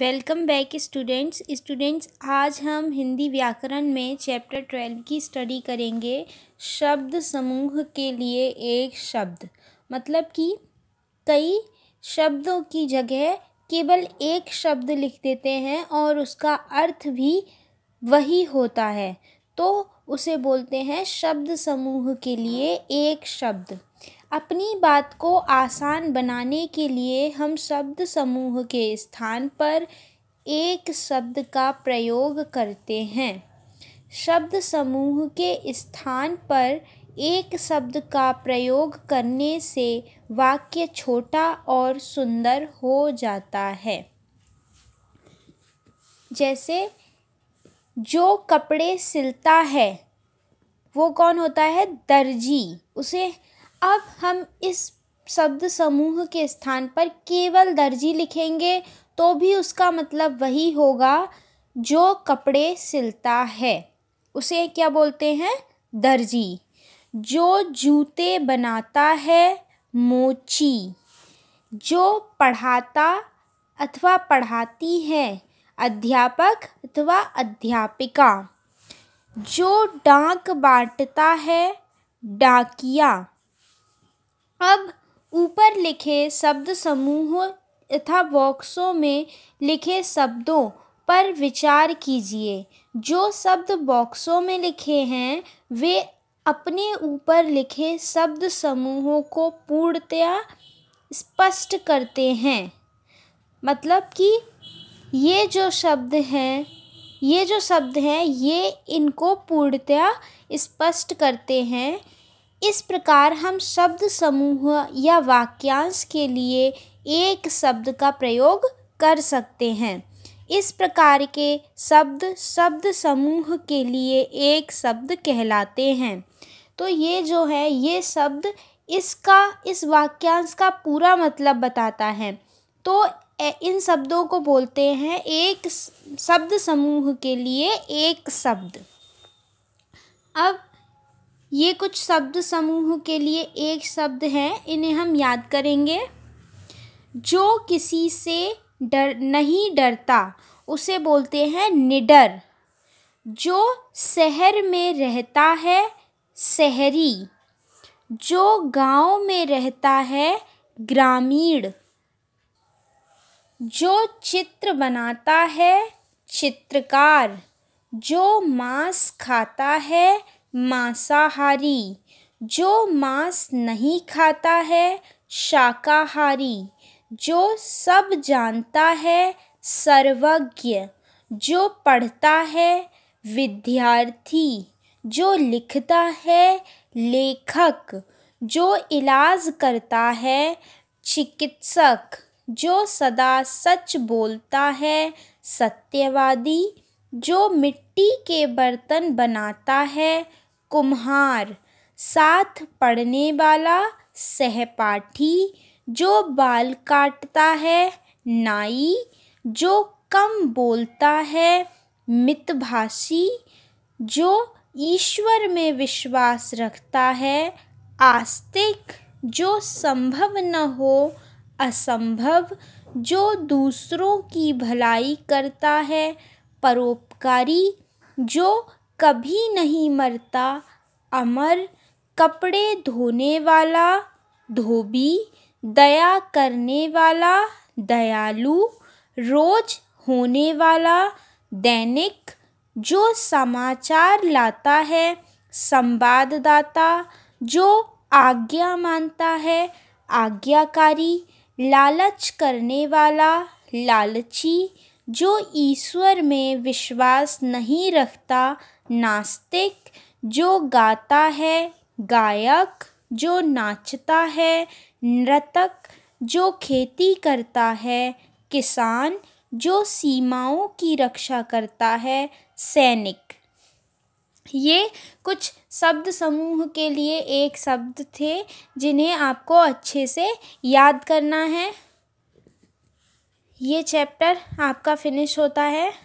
welcome back students students आज हम हिंदी व्याकरण में चैप्टर ट्वेल्व की स्टडी करेंगे शब्द समूह के लिए एक शब्द मतलब कि कई शब्दों की जगह केवल एक शब्द लिख देते हैं और उसका अर्थ भी वही होता है तो उसे बोलते हैं शब्द समूह के लिए एक शब्द अपनी बात को आसान बनाने के लिए हम शब्द समूह के स्थान पर एक शब्द का प्रयोग करते हैं शब्द समूह के स्थान पर एक शब्द का प्रयोग करने से वाक्य छोटा और सुंदर हो जाता है जैसे जो कपड़े सिलता है वो कौन होता है दर्जी उसे अब हम इस शब्द समूह के स्थान पर केवल दर्जी लिखेंगे तो भी उसका मतलब वही होगा जो कपड़े सिलता है उसे क्या बोलते हैं दर्जी जो जूते बनाता है मोची जो पढ़ाता अथवा पढ़ाती है अध्यापक अथवा अध्यापिका जो डाक बांटता है डाकिया अब ऊपर लिखे शब्द समूहों तथा बॉक्सों में लिखे शब्दों पर विचार कीजिए जो शब्द बॉक्सों में लिखे हैं वे अपने ऊपर लिखे शब्द समूहों को पूर्णतया स्पष्ट करते हैं मतलब कि ये जो शब्द हैं ये जो शब्द हैं ये इनको पूर्णतया स्पष्ट करते हैं इस प्रकार हम शब्द समूह या वाक्यांश के लिए एक शब्द का प्रयोग कर सकते हैं इस प्रकार के शब्द शब्द समूह के लिए एक शब्द कहलाते हैं तो ये जो है ये शब्द इसका इस वाक्यांश का पूरा मतलब बताता है तो इन शब्दों को बोलते हैं एक शब्द समूह के लिए एक शब्द अब ये कुछ शब्द समूह के लिए एक शब्द हैं इन्हें हम याद करेंगे जो किसी से डर नहीं डरता उसे बोलते हैं निडर जो शहर में रहता है शहरी जो गांव में रहता है ग्रामीण जो चित्र बनाता है चित्रकार जो मांस खाता है मांसाहारी जो मांस नहीं खाता है शाकाहारी जो सब जानता है सर्वज्ञ जो पढ़ता है विद्यार्थी जो लिखता है लेखक जो इलाज करता है चिकित्सक जो सदा सच बोलता है सत्यवादी जो मिट्टी के बर्तन बनाता है कुम्हार साथ पढ़ने वाला सहपाठी जो बाल काटता है नाई जो कम बोलता है मितभाषी जो ईश्वर में विश्वास रखता है आस्तिक जो संभव न हो असंभव जो दूसरों की भलाई करता है परोपकारी जो कभी नहीं मरता अमर कपड़े धोने वाला धोबी दया करने वाला दयालु रोज होने वाला दैनिक जो समाचार लाता है संवाददाता जो आज्ञा मानता है आज्ञाकारी लालच करने वाला लालची जो ईश्वर में विश्वास नहीं रखता नास्तिक जो गाता है गायक जो नाचता है नृतक जो खेती करता है किसान जो सीमाओं की रक्षा करता है सैनिक ये कुछ शब्द समूह के लिए एक शब्द थे जिन्हें आपको अच्छे से याद करना है ये चैप्टर आपका फिनिश होता है